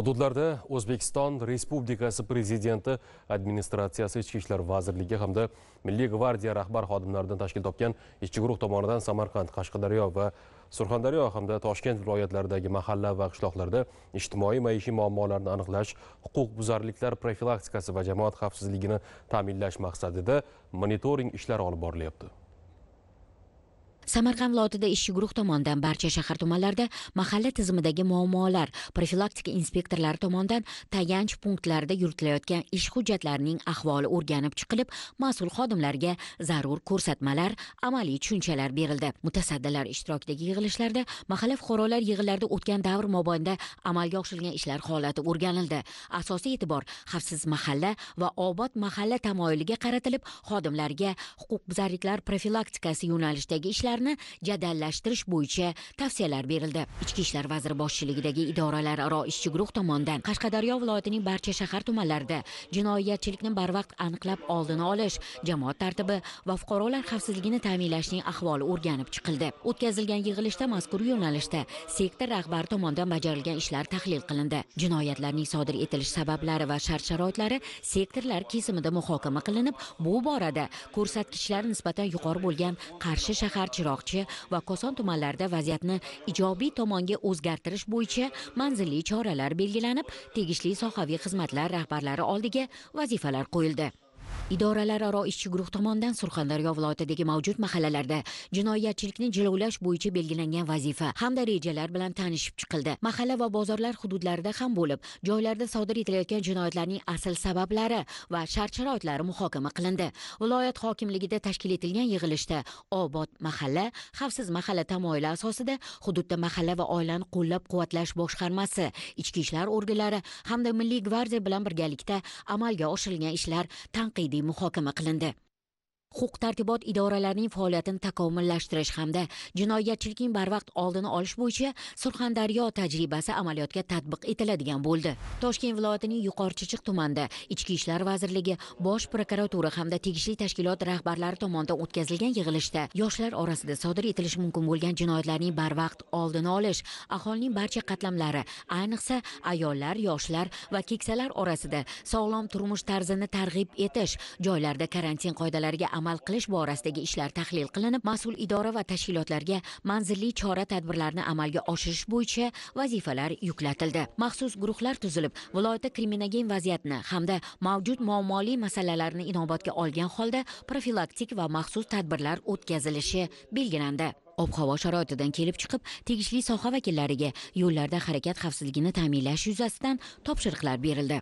hududlarda o'zbekiston respublikasi prezidenti administratsiyasi ichki ishlar vazirligi hamda milliy gvardiya rahbar xodimlaridan tashkil topgan ishchi guruh tomonidan samarqand qashqadaryo va surxondaryo hamda toshkent viloyatlaridagi mahalla va qishloqlarda ijtimoiy maishiy muammolarni aniqlash huquqbuzarliklar profilaktikasi va jamoat xavfsizligini ta'minlash maqsadida monitoring ishlari olib borilyapti samarqand viloyatida ishchi guruh tomonidan barcha shahar tumanlarida mahalla tizimidagi muammolar profilaktika inspektorlari tomonidan tayanch punktlarida yuritilayotgan ish hujjatlarining ahvoli o'rganib chiqilib mas'ul xodimlarga zarur ko'rsatmalar amaliy tushunchalar berildi mutasaddilar ishtirokidagi yig'ilishlarda mahalla fuqarolar yig'inlarida o'tgan davr mobaynida amalga oshirilgan ishlar holati o'rganildi asosiy e'tibor xavfsiz mahalla va obod mahalla tamoyiliga qaratilib xodimlarga huquqbuzarliklar profilaktikasi yo'nalishidagi ishlar loyihalarni jadallashtirish bo'yicha tavsiyalar berildi ichki ishlar vaziri boshchiligidagi idoralararo ishchi guruh tomonidan qashqadaryo viloyatining barcha shahar tumanlarida jinoyatchilikni barvaqt aniqlab oldini olish jamoat tartibi va fuqarolar xavfsizligini ta'minlashning ahvoli o'rganib chiqildi o'tkazilgan yig'ilishda mazkur yo'nalishda sektor rahbari tomonidan bajarilgan ishlar tahlil qilindi jinoyatlarning sodir etilish sabablari va shart sharoitlari sektorlar kesimida muhokama qilinib bu borada ko'rsatkichlar nisbatan yuqori bo'lgan qarshi shahar chiroqchi va koson tumanlarida vaziyatni ijobiy tomonga o'zgartirish bo'yicha manzilli choralar belgilanib tegishli sohaviy xizmatlar rahbarlari oldiga vazifalar qo'yildi idoralararo ishchi guruh tomonidan surxondaryo viloyatidagi mavjud mahallalarda jinoyatchilikni jilovlash bo'yicha belgilangan vazifa hamda rejalar bilan tanishib chiqildi mahalla va bozorlar hududlarida ham bo'lib joylarda sodir etilayotgan jinoyatlarning asl sabablari va shart sharoitlari muhokama qilindi viloyat hokimligida tashkil etilgan yig'ilishda obod mahalla xavfsiz mahalla tamoyili asosida hududda mahalla va oilani qo'llab quvvatlash boshqarmasi ichki ishlar organlari hamda milliy gvardiya bilan birgalikda amalga oshirilgan ishlar tanqidiy muhokama qilindi huquq tartibot idoralarining faoliyatini takomillashtirish hamda jinoyatchilikning barvaqt oldini olish bo'yicha surxondaryo tajribasi amaliyotga tatbiq etiladigan bo'ldi toshkent viloyatining yuqori chirchiq tumanida ichki ishlar vazirligi bosh prokuratura hamda tegishli tashkilot rahbarlari tomonidan o'tkazilgan yig'ilishda yoshlar orasida sodir etilishi mumkin bo'lgan jinoyatlarning barvaqt oldini olish aholining barcha qatlamlari ayniqsa ayollar yoshlar va keksalar orasida sog'lom turmush tarzini targ'ib etish joylarda karantin qoidalariga amal qilish borasidagi ishlar tahlil qilinib mas'ul idora va tashkilotlarga manzilli chora tadbirlarni amalga oshirish bo'yicha vazifalar yuklatildi maxsus guruhlar tuzilib viloyatda kriminogen vaziyatni hamda mavjud muammoli masalalarni inobatga olgan holda profilaktik va maxsus tadbirlar o'tkazilishi belgilandi ob havo sharoitidan kelib chiqib tegishli soha vakillariga yo'llarda harakat xavfsizligini ta'minlash yuzasidan topshiriqlar berildi